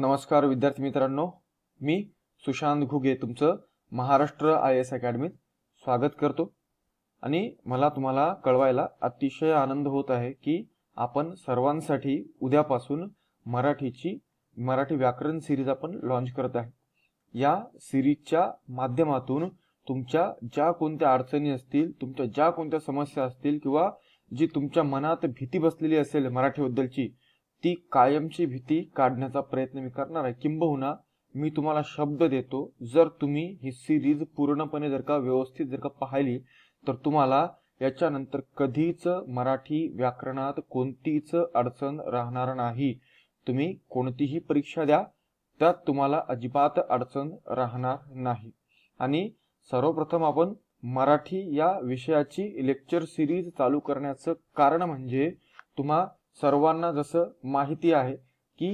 नमस्कार विद्यार्थी मित्रांनो मी सुशांत घुगे तुमचं महाराष्ट्र आय एस अकॅडमीत स्वागत करतो आणि मला तुम्हाला कळवायला अतिशय आनंद होत आहे की आपण सर्वांसाठी उद्यापासून मराठीची मराठी व्याकरण सिरीज आपण लॉन्च करत आहे या सिरीजच्या माध्यमातून तुमच्या ज्या कोणत्या अडचणी असतील तुमच्या ज्या कोणत्या समस्या असतील किंवा जी तुमच्या मनात भीती बसलेली असेल मराठीबद्दलची ती कायमची भीती काढण्याचा प्रयत्न मी करणार आहे किंबहुना मी तुम्हाला शब्द देतो जर तुम्ही ही सिरीज पूर्णपणे जर का व्यवस्थित जर का पाहिली तर तुम्हाला याच्यानंतर कधीच मराठी व्याकरणात कोणतीच अडचण राहणार नाही तुम्ही कोणतीही परीक्षा द्या त्यात तुम्हाला अजिबात अडचण राहणार नाही आणि सर्वप्रथम आपण मराठी या विषयाची लेक्चर सिरीज चालू करण्याचं कारण म्हणजे तुम्हाला सर्वांना जसं माहिती आहे की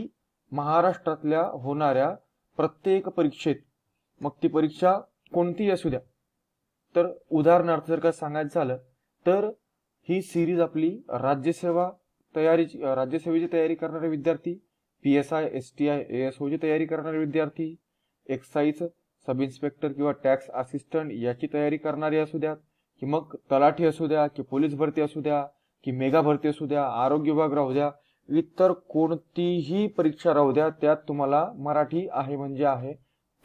महाराष्ट्रातल्या होणाऱ्या प्रत्येक परीक्षेत मग ती परीक्षा कोणतीही असू द्या तर उदाहरणार्थ जर का सांगायचं झालं तर ही सिरीज आपली राज्यसेवा तयारीची राज्यसेवेची तयारी करणारे विद्यार्थी P S I S T I A S ओची तयारी करणारे विद्यार्थी एक्साईज सब इन्स्पेक्टर किंवा टॅक्स असिस्टंट याची तयारी करणारे असू द्या की मग तलाठी असू द्या की पोलीस भरती असू द्या की मेगा भरती असू द्या आरोग्य विभाग राहू द्या इतर कोणतीही परीक्षा राहू द्या त्यात तुम्हाला मराठी आहे म्हणजे आहे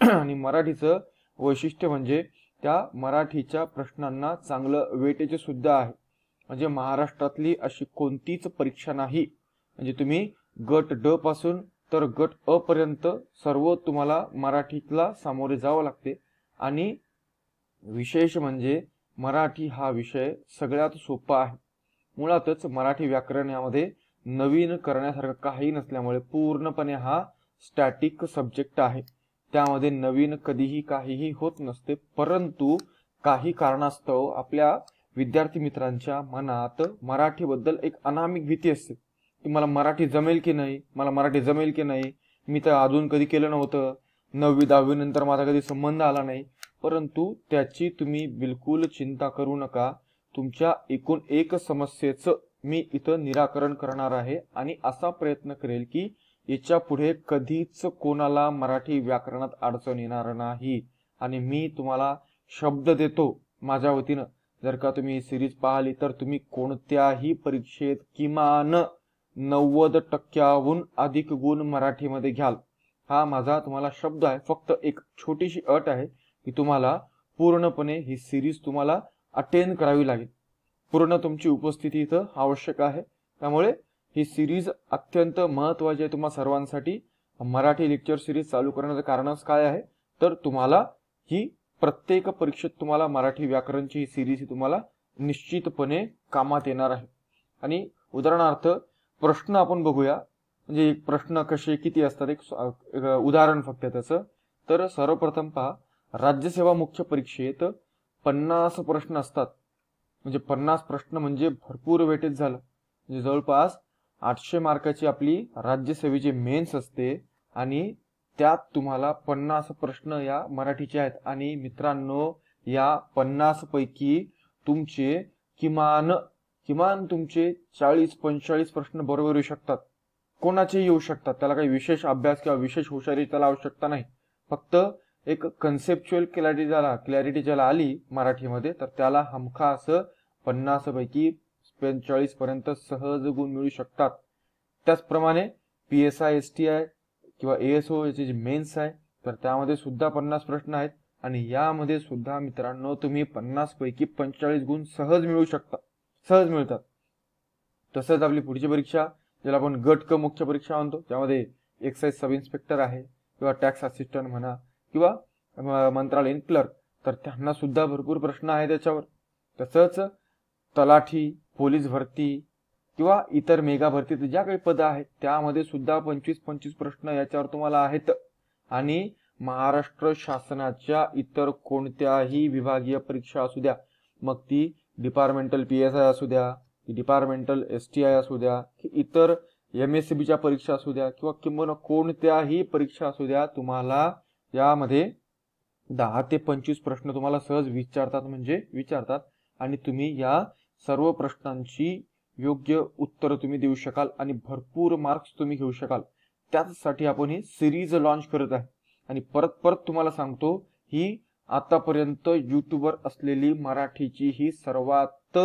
आणि मराठीचं वैशिष्ट्य म्हणजे त्या मराठीच्या प्रश्नांना चांगलं वेटेचे सुद्धा आहे म्हणजे महाराष्ट्रातली अशी कोणतीच परीक्षा नाही म्हणजे तुम्ही गट ड पासून तर गट अ पर्यंत सर्व तुम्हाला मराठीतला सामोरे जावं लागते आणि विशेष म्हणजे मराठी हा विषय सगळ्यात सोपा आहे मुळातच मराठी व्याकरण यामध्ये नवीन करण्यासारखं काही नसल्यामुळे पूर्णपणे हा स्टॅटिक सब्जेक्ट आहे त्यामध्ये नवीन कधीही काहीही होत नसते परंतु काही कारणास्तव आपल्या विद्यार्थी मित्रांच्या मनात मराठीबद्दल एक अनामिक भीती असते की मला मराठी जमेल की नाही मला मराठी जमेल की नाही मी तर अजून कधी केलं नव्हतं नववी दहावी नंतर माझा कधी संबंध आला नाही परंतु त्याची तुम्ही बिलकुल चिंता करू नका तुमच्या एकूण एक समस्येचं मी इथं निराकरण करणार आहे आणि असा प्रयत्न करेल की याच्या पुढे कधीच कोणाला मराठी व्याकरणात अडचण येणार नाही आणि मी तुम्हाला शब्द देतो माझ्या वतीनं जर का तुम्ही सिरीज पाहिली तर तुम्ही कोणत्याही परीक्षेत किमान नव्वद टक्क्याहून अधिक गुण मराठीमध्ये घ्याल हा माझा तुम्हाला शब्द आहे फक्त एक छोटीशी अट आहे की तुम्हाला पूर्णपणे ही सिरीज तुम्हाला अटेंड करावी लागेल पूर्ण तुमची उपस्थिती इथं आवश्यक आहे त्यामुळे ही सिरीज अत्यंत महत्वाची आहे तुम्हा सर्वांसाठी मराठी लेक्चर सिरीज चालू करण्याचं कारणच काय आहे तर तुम्हाला ही प्रत्येक परीक्षेत तुम्हाला मराठी व्याकरणची ही सिरीज ही तुम्हाला निश्चितपणे कामात येणार आहे आणि उदाहरणार्थ प्रश्न आपण बघूया म्हणजे एक प्रश्न कसे किती असतात एक उदाहरण फक्त त्याचं तर सर्वप्रथम पहा राज्यसेवा मुख्य परीक्षेत पन्नास प्रश्न असतात म्हणजे पन्नास प्रश्न म्हणजे भरपूर वेटेज झालं म्हणजे जवळपास आठशे मार्काची आपली राज्यसेवेची मेन्स असते आणि त्यात तुम्हाला पन्नास प्रश्न या मराठीचे आहेत आणि मित्रांनो या पन्नास पैकी तुमचे किमान किमान तुमचे चाळीस पंचेचाळीस प्रश्न बरोबर येऊ शकतात कोणाचे येऊ शकतात त्याला काही विशेष अभ्यास किंवा विशेष हुशारी त्याला आवश्यकता नाही फक्त एक कन्सेप्च्युअल क्लॅरिटी झाला क्लॅरिटी ज्याला आली मराठीमध्ये तर त्याला हमखा असं पन्नासपैकी पंचेचाळीस पर्यंत सहज गुण मिळू शकतात त्याचप्रमाणे P S I S T I किंवा ए एस ओ याचे जे मेन्स आहे तर त्यामध्ये सुद्धा पन्नास प्रश्न आहेत आणि यामध्ये सुद्धा मित्रांनो तुम्ही पन्नास पैकी पंचेचाळीस गुण सहज मिळू शकता सहज मिळतात तसंच आपली पुढची परीक्षा ज्याला आपण गट क मुख्य परीक्षा म्हणतो त्यामध्ये एक्साईज सब इन्स्पेक्टर आहे किंवा टॅक्स असिस्टंट म्हणा किंवा मंत्रालयीन क्लर्क तर त्यांना सुद्धा भरपूर प्रश्न आहे त्याच्यावर तसंच तलाठी पोलीस भरती किंवा इतर मेगा भरती ज्या काही पदं आहेत त्यामध्ये सुद्धा पंचवीस पंचवीस प्रश्न याच्यावर तुम्हाला आहेत आणि महाराष्ट्र शासनाच्या इतर कोणत्याही विभागीय परीक्षा असू द्या मग ती डिपार्टमेंटल पी एस आय असू द्या डिपार्टमेंटल एस टी आय असू द्या की इतर एम एस सी बीच्या परीक्षा असू द्या किंवा किंबहुना कोणत्याही परीक्षा असू द्या तुम्हाला यामध्ये दहा ते पंचवीस प्रश्न तुम्हाला सहज विचारतात म्हणजे विचारतात आणि तुम्ही या सर्व प्रश्नांची योग्य उत्तर तुम्ही देऊ शकाल आणि भरपूर मार्क्स तुम्ही घेऊ शकाल त्याचसाठी आपण ही सिरीज लॉन्च करत आहे आणि परत परत तुम्हाला सांगतो ही आतापर्यंत युट्यूबवर असलेली मराठीची ही सर्वात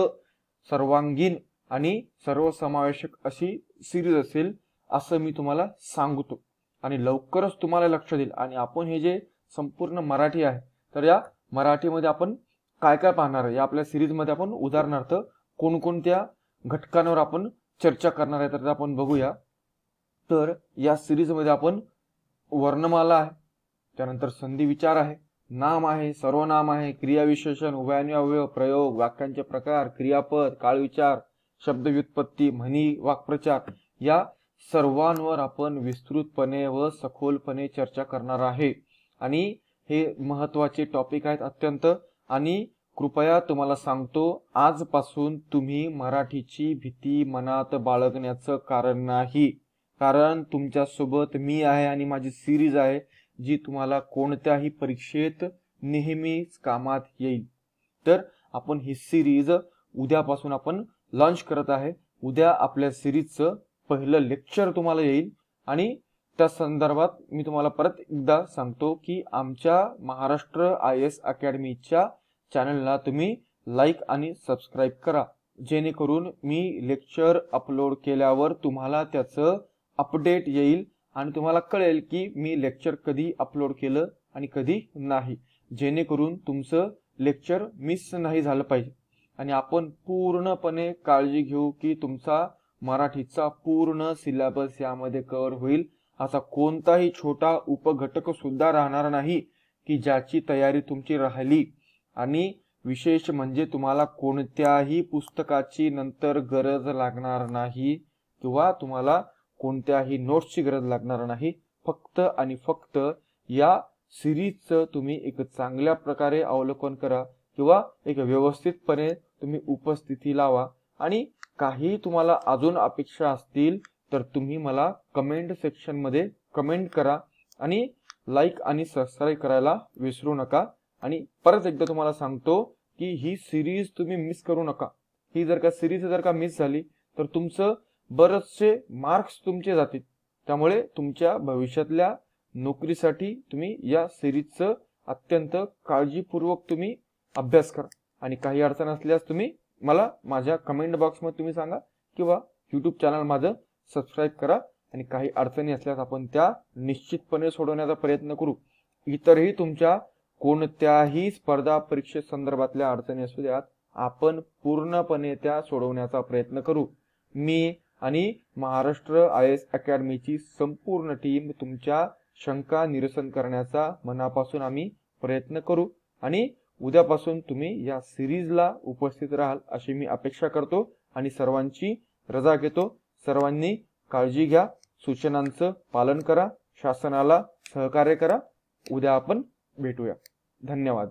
सर्वांगीण आणि सर्वसमावेशक अशी सिरीज असेल असं मी तुम्हाला सांगतो आणि लवकरच तुम्हाला लक्ष देईल आणि आपण हे जे संपूर्ण मराठी आहे तर या मराठीमध्ये आपण काय काय पाहणार आहे या आपल्या सिरीजमध्ये आपण उदाहरणार्थ कोणकोणत्या घटकांवर आपण चर्चा करणार आहे तर आपण बघूया तर या सिरीजमध्ये आपण वर्णमाला आहे त्यानंतर संधी विचार आहे नाम आहे सर्वनाम आहे क्रियाविशेषण उभयान्वय प्रयोग वाक्यांचे प्रकार क्रियापद काळविचार शब्द व्युत्पत्ती म्हणी वाक्प्रचार या सर्वांवर आपण विस्तृतपणे व सखोलपणे चर्चा करणार आहे आणि हे महत्त्वाचे टॉपिक आहेत अत्यंत आणि कृपया तुम्हाला सांगतो आजपासून तुम्ही मराठीची भीती मनात बाळगण्याचं कारण नाही कारण तुमच्यासोबत मी आहे आणि माझी सिरीज आहे जी तुम्हाला कोणत्याही परीक्षेत नेहमीच कामात येईल तर आपण ही सिरीज उद्यापासून आपण लॉन्च करत आहे उद्या आपल्या सिरीजचं पहिलं लेक्चर तुम्हाला येईल आणि त्या संदर्भात मी तुम्हाला परत एकदा सांगतो की आमच्या महाराष्ट्र आय एस अकॅडमीच्या चॅनलला तुम्ही लाईक आणि सबस्क्राईब करा जेणेकरून मी लेक्चर अपलोड केल्यावर तुम्हाला त्याचं अपडेट येईल आणि तुम्हाला कळेल की मी लेक्चर कधी अपलोड केलं आणि कधी नाही जेणेकरून तुमचं लेक्चर मिस नाही झालं पाहिजे आणि आपण पूर्णपणे काळजी घेऊ की तुमचा मराठीचा पूर्ण सिलेबस यामध्ये कव्हर होईल असा कोणताही छोटा उपघटक सुद्धा राहणार नाही की ज्याची तयारी तुमची राहिली आणि विशेष म्हणजे तुम्हाला कोणत्याही पुस्तकाची नंतर गरज लागणार नाही किंवा तुम्हाला कोणत्याही नोट्सची गरज लागणार नाही फक्त आणि फक्त या सिरीजचं तुम्ही एक चांगल्या प्रकारे अवलोकन करा किंवा एक व्यवस्थितपणे तुम्ही उपस्थिती लावा आणि काही तुम्हाला अजून अपेक्षा असतील तर तुम्ही मला कमेंट सेक्शन मध्ये कमेंट करा आणि लाईक आणि सबस्क्राईब करायला विसरू नका आणि परत एकदा तुम्हाला सांगतो की ही सिरीज तुम्ही मिस करू नका ही जर का सिरीज जर का मिस झाली तर तुमचं बरेचसे मार्क्स तुमचे जातील त्यामुळे तुमच्या भविष्यातल्या नोकरीसाठी तुम्ही या सिरीजचं अत्यंत काळजीपूर्वक तुम्ही अभ्यास करा आणि काही अडचण असल्यास तुम्ही मला माझ्या कमेंट बॉक्समध्ये तुम्ही सांगा किंवा यूट्यूब चॅनल माझं सबस्क्राईब करा आणि काही अडचणी असल्यास आपण त्या निश्चितपणे सोडवण्याचा प्रयत्न करू इतरही तुमच्या कोणत्याही स्पर्धा संदर्भातल्या अडचणी असू द्यात आपण पूर्णपणे त्या सोडवण्याचा प्रयत्न करू मी आणि महाराष्ट्र आय एस अकॅडमीची संपूर्ण टीम तुमच्या शंका निरसन करण्याचा मनापासून आम्ही प्रयत्न करू आणि उद्यापासून तुम्ही या सिरीजला उपस्थित राहाल अशी मी अपेक्षा करतो आणि सर्वांची रजा घेतो सर्वांनी काळजी घ्या सूचनांचं पालन करा शासनाला सहकार्य करा उद्या आपण भेटूया धन्यवाद